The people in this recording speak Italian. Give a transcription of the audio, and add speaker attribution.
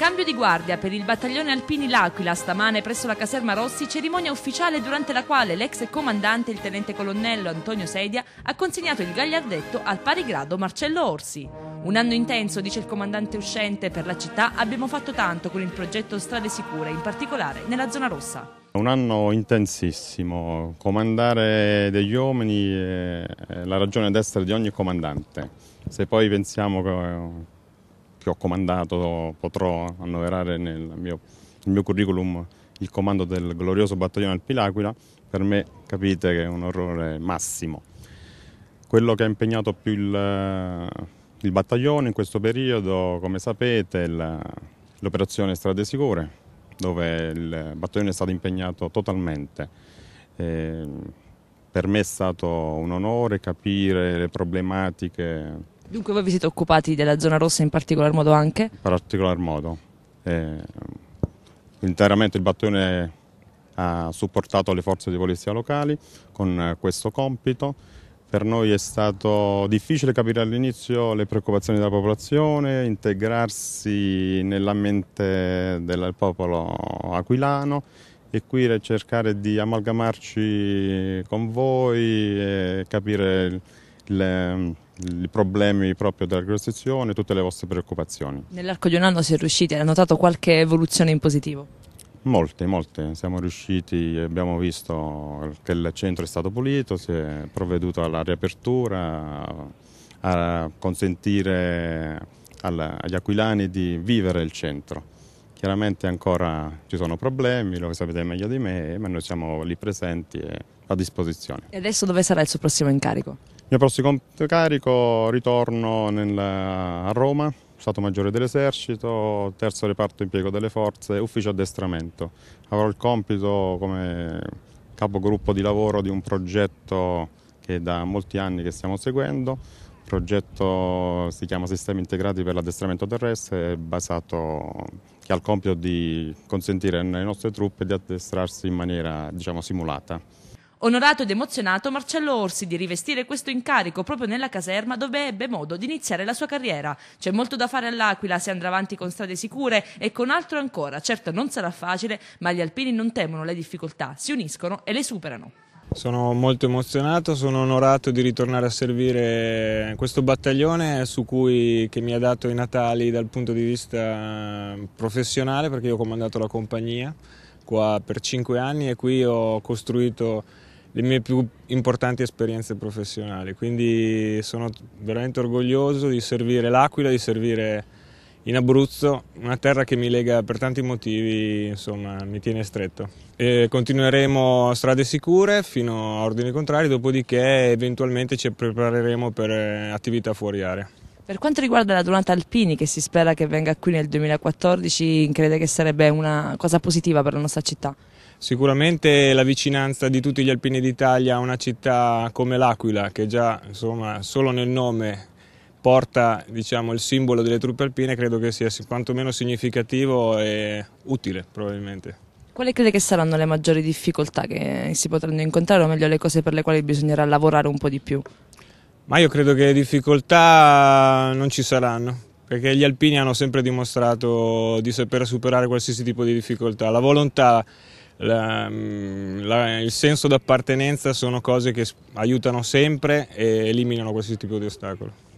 Speaker 1: Cambio di guardia per il battaglione alpini L'Aquila stamane presso la caserma Rossi, cerimonia ufficiale durante la quale l'ex comandante, il tenente colonnello Antonio Sedia, ha consegnato il gagliardetto al pari grado Marcello Orsi. Un anno intenso, dice il comandante uscente, per la città abbiamo fatto tanto con il progetto Strade Sicure, in particolare nella zona rossa.
Speaker 2: Un anno intensissimo, comandare degli uomini è la ragione destra di ogni comandante. Se poi pensiamo che che ho comandato, potrò annoverare nel mio, nel mio curriculum il comando del glorioso battaglione al Pilaquila, per me capite che è un orrore massimo. Quello che ha impegnato più il, il battaglione in questo periodo, come sapete, è l'operazione Strade Sicure, dove il battaglione è stato impegnato totalmente. E eh, per me è stato un onore capire le problematiche
Speaker 1: Dunque voi vi siete occupati della zona rossa in particolar modo anche? In
Speaker 2: particolar modo. Eh, interamente il battone ha supportato le forze di polizia locali con eh, questo compito. Per noi è stato difficile capire all'inizio le preoccupazioni della popolazione, integrarsi nell'ambiente del popolo aquilano e qui cercare di amalgamarci con voi e capire Il, i problemi proprio della grossezzione, tutte le vostre preoccupazioni.
Speaker 1: Nell'arco di un anno si è riusciti, ha notato qualche evoluzione in positivo?
Speaker 2: Molte, molte. Siamo riusciti, abbiamo visto che il centro è stato pulito, si è provveduto alla riapertura, a consentire alla, agli aquilani di vivere il centro. Chiaramente ancora ci sono problemi, lo sapete meglio di me, ma noi siamo lì presenti e a disposizione.
Speaker 1: E adesso dove sarà il suo prossimo incarico?
Speaker 2: mio prossimo carico ritorno nel, a Roma, Stato Maggiore dell'Esercito, terzo reparto impiego delle forze, ufficio addestramento. Avrò il compito come capogruppo di lavoro di un progetto che da molti anni che stiamo seguendo, il progetto si chiama Sistemi Integrati per l'addestramento terrestre, basato, che ha il compito di consentire alle nostre truppe di addestrarsi in maniera diciamo, simulata.
Speaker 1: Onorato ed emozionato, Marcello Orsi di rivestire questo incarico proprio nella caserma dove ebbe modo di iniziare la sua carriera. C'è molto da fare all'Aquila se andrà avanti con strade sicure e con altro ancora. Certo non sarà facile, ma gli alpini non temono le difficoltà, si uniscono e le superano.
Speaker 3: Sono molto emozionato, sono onorato di ritornare a servire questo battaglione su cui, che mi ha dato i Natali dal punto di vista ehm, professionale perché io ho comandato la compagnia qua per cinque anni e qui ho costruito le mie più importanti esperienze professionali, quindi sono veramente orgoglioso di servire l'Aquila, di servire in Abruzzo, una terra che mi lega per tanti motivi, insomma, mi tiene stretto. E continueremo strade sicure fino a ordini contrari, dopodiché eventualmente ci prepareremo per eh, attività fuori area.
Speaker 1: Per quanto riguarda la Donata Alpini, che si spera che venga qui nel 2014, crede che sarebbe una cosa positiva per la nostra città?
Speaker 3: Sicuramente la vicinanza di tutti gli alpini d'Italia a una città come l'Aquila, che già insomma, solo nel nome porta diciamo, il simbolo delle truppe alpine, credo che sia quantomeno significativo e utile probabilmente.
Speaker 1: Quali crede che saranno le maggiori difficoltà che si potranno incontrare, o meglio le cose per le quali bisognerà lavorare un po' di più? Ma
Speaker 3: io credo che le difficoltà non ci saranno, perché gli alpini hanno sempre dimostrato di saper superare qualsiasi tipo di difficoltà. La volontà la, la, il senso d'appartenenza sono cose che aiutano sempre e eliminano qualsiasi tipo di ostacolo.